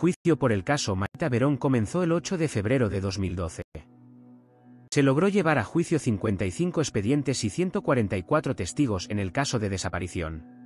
juicio por el caso Maita Verón comenzó el 8 de febrero de 2012. Se logró llevar a juicio 55 expedientes y 144 testigos en el caso de desaparición.